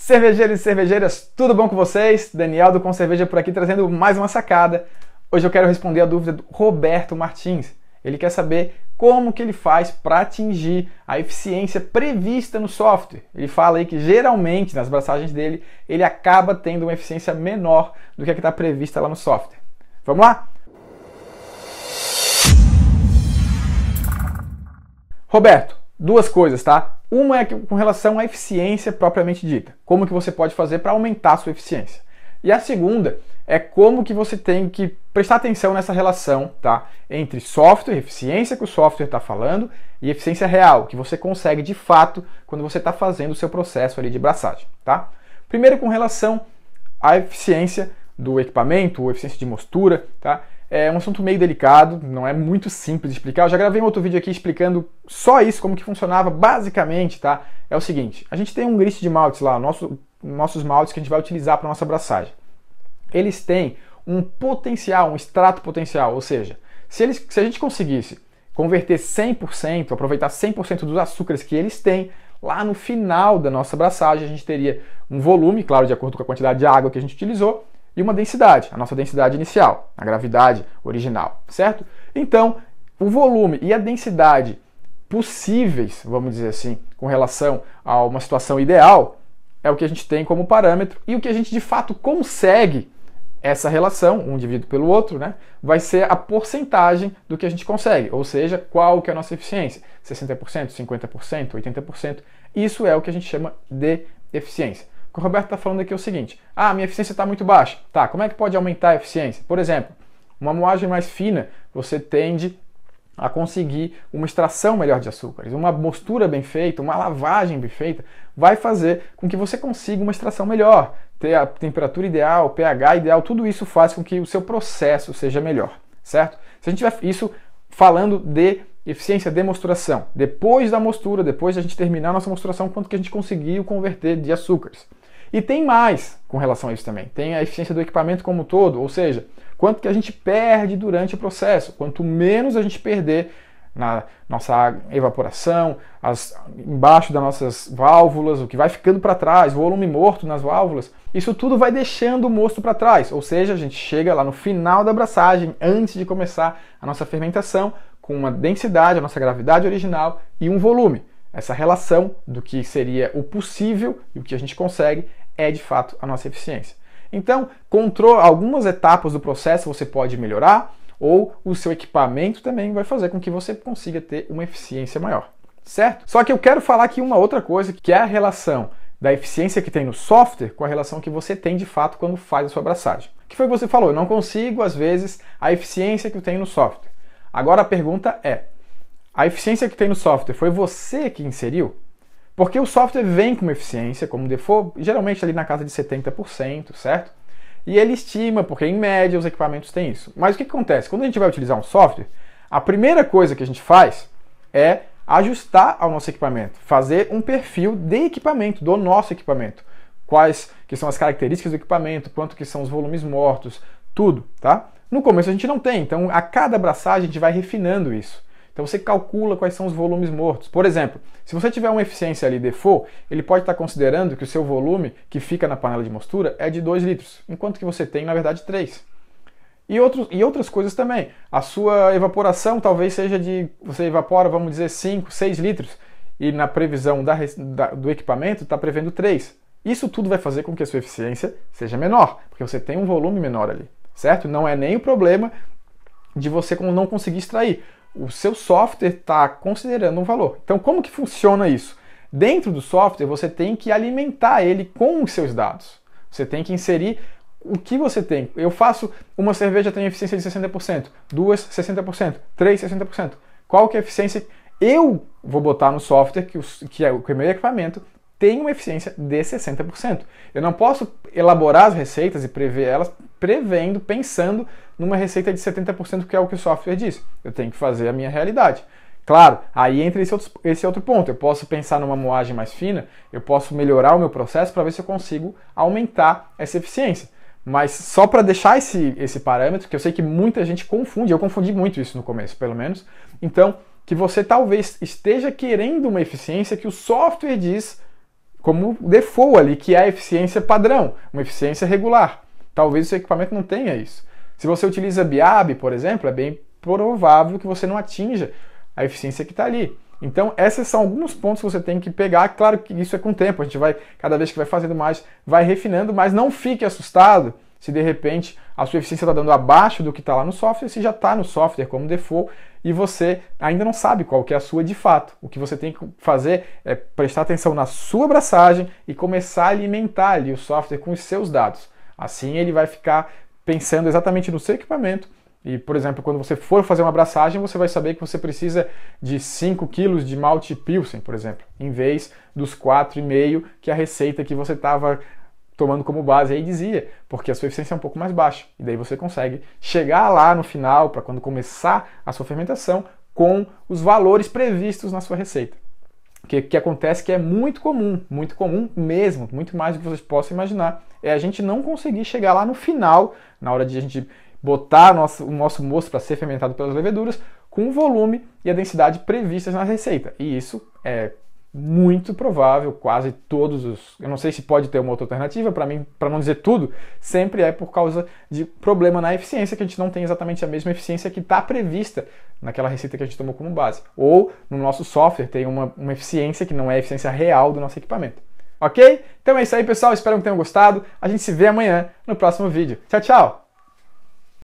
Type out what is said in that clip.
Cervejeiros e cervejeiras, tudo bom com vocês? Daniel do Com Cerveja por aqui trazendo mais uma sacada. Hoje eu quero responder a dúvida do Roberto Martins. Ele quer saber como que ele faz para atingir a eficiência prevista no software. Ele fala aí que geralmente nas braçagens dele ele acaba tendo uma eficiência menor do que a que está prevista lá no software. Vamos lá? Roberto, duas coisas, tá? Uma é com relação à eficiência propriamente dita. Como que você pode fazer para aumentar a sua eficiência? E a segunda é como que você tem que prestar atenção nessa relação, tá? Entre software, eficiência que o software está falando e eficiência real, que você consegue de fato quando você está fazendo o seu processo ali de braçagem, tá? Primeiro com relação à eficiência, do equipamento, eficiência de mostura, tá? É um assunto meio delicado, não é muito simples de explicar. Eu já gravei um outro vídeo aqui explicando só isso, como que funcionava basicamente, tá? É o seguinte, a gente tem um grist de maltes lá, nosso, nossos maltes que a gente vai utilizar para nossa abraçagem. Eles têm um potencial, um extrato potencial, ou seja, se, eles, se a gente conseguisse converter 100%, aproveitar 100% dos açúcares que eles têm, lá no final da nossa abraçagem a gente teria um volume, claro, de acordo com a quantidade de água que a gente utilizou, e uma densidade, a nossa densidade inicial, a gravidade original, certo? Então, o volume e a densidade possíveis, vamos dizer assim, com relação a uma situação ideal, é o que a gente tem como parâmetro e o que a gente de fato consegue essa relação, um dividido pelo outro, né, vai ser a porcentagem do que a gente consegue, ou seja, qual que é a nossa eficiência, 60%, 50%, 80%, isso é o que a gente chama de eficiência. O que o Roberto está falando aqui é o seguinte: ah, minha eficiência está muito baixa. Tá, como é que pode aumentar a eficiência? Por exemplo, uma moagem mais fina, você tende a conseguir uma extração melhor de açúcares. Uma mostura bem feita, uma lavagem bem feita, vai fazer com que você consiga uma extração melhor, ter a temperatura ideal, o pH ideal, tudo isso faz com que o seu processo seja melhor, certo? Se a gente tiver isso falando de eficiência de mostração. Depois da mostura, depois da gente terminar a nossa mostração, quanto que a gente conseguiu converter de açúcares. E tem mais com relação a isso também. Tem a eficiência do equipamento como um todo, ou seja, quanto que a gente perde durante o processo. Quanto menos a gente perder na nossa evaporação, as, embaixo das nossas válvulas, o que vai ficando para trás, volume morto nas válvulas, isso tudo vai deixando o mosto para trás. Ou seja, a gente chega lá no final da abraçagem, antes de começar a nossa fermentação, com uma densidade, a nossa gravidade original e um volume. Essa relação do que seria o possível e o que a gente consegue é de fato a nossa eficiência. Então, controle, algumas etapas do processo você pode melhorar ou o seu equipamento também vai fazer com que você consiga ter uma eficiência maior, certo? Só que eu quero falar aqui uma outra coisa que é a relação da eficiência que tem no software com a relação que você tem de fato quando faz a sua abraçagem. O que foi que você falou? Eu não consigo, às vezes, a eficiência que eu tenho no software. Agora a pergunta é: a eficiência que tem no software foi você que inseriu? Porque o software vem com uma eficiência, como default, geralmente ali na casa de 70%, certo? E ele estima, porque em média os equipamentos têm isso. Mas o que acontece? Quando a gente vai utilizar um software, a primeira coisa que a gente faz é ajustar ao nosso equipamento, fazer um perfil de equipamento, do nosso equipamento. Quais que são as características do equipamento, quanto que são os volumes mortos, tudo, tá? No começo a gente não tem, então a cada abraçagem a gente vai refinando isso. Então você calcula quais são os volumes mortos. Por exemplo, se você tiver uma eficiência ali default, ele pode estar considerando que o seu volume que fica na panela de mostura é de 2 litros, enquanto que você tem, na verdade, 3. E, outros, e outras coisas também. A sua evaporação talvez seja de. Você evapora, vamos dizer, 5, 6 litros, e na previsão da, da, do equipamento está prevendo 3. Isso tudo vai fazer com que a sua eficiência seja menor, porque você tem um volume menor ali certo? Não é nem o problema de você não conseguir extrair. O seu software está considerando um valor. Então, como que funciona isso? Dentro do software, você tem que alimentar ele com os seus dados. Você tem que inserir o que você tem. Eu faço uma cerveja tem eficiência de 60%, duas 60%, três 60%. Qual que é a eficiência? Eu vou botar no software que, os, que é o que é meu equipamento tem uma eficiência de 60%. Eu não posso elaborar as receitas e prever elas prevendo, pensando numa receita de 70%, que é o que o software diz. Eu tenho que fazer a minha realidade. Claro, aí entra esse outro, esse outro ponto. Eu posso pensar numa moagem mais fina, eu posso melhorar o meu processo para ver se eu consigo aumentar essa eficiência. Mas só para deixar esse, esse parâmetro, que eu sei que muita gente confunde, eu confundi muito isso no começo, pelo menos. Então, que você talvez esteja querendo uma eficiência que o software diz como default ali, que é a eficiência padrão, uma eficiência regular. Talvez o seu equipamento não tenha isso. Se você utiliza BIAB, por exemplo, é bem provável que você não atinja a eficiência que está ali. Então, esses são alguns pontos que você tem que pegar. Claro que isso é com o tempo, a gente vai, cada vez que vai fazendo mais, vai refinando, mas não fique assustado se de repente a sua eficiência está dando abaixo do que está lá no software, se já está no software como default e você ainda não sabe qual que é a sua de fato. O que você tem que fazer é prestar atenção na sua abraçagem e começar a alimentar ali o software com os seus dados. Assim ele vai ficar pensando exatamente no seu equipamento. E, por exemplo, quando você for fazer uma abraçagem, você vai saber que você precisa de 5 kg de malte Pilsen, por exemplo, em vez dos 4,5 que a receita que você estava tomando como base aí dizia, porque a sua eficiência é um pouco mais baixa. E daí você consegue chegar lá no final, para quando começar a sua fermentação, com os valores previstos na sua receita que, que acontece que é muito comum, muito comum mesmo, muito mais do que vocês possam imaginar, é a gente não conseguir chegar lá no final, na hora de a gente botar nosso, o nosso moço para ser fermentado pelas leveduras, com o volume e a densidade previstas na receita. E isso é muito provável, quase todos os. Eu não sei se pode ter uma outra alternativa, para mim, para não dizer tudo, sempre é por causa de problema na eficiência, que a gente não tem exatamente a mesma eficiência que está prevista naquela receita que a gente tomou como base. Ou no nosso software tem uma, uma eficiência que não é a eficiência real do nosso equipamento. Ok? Então é isso aí, pessoal. Espero que tenham gostado. A gente se vê amanhã no próximo vídeo. Tchau, tchau!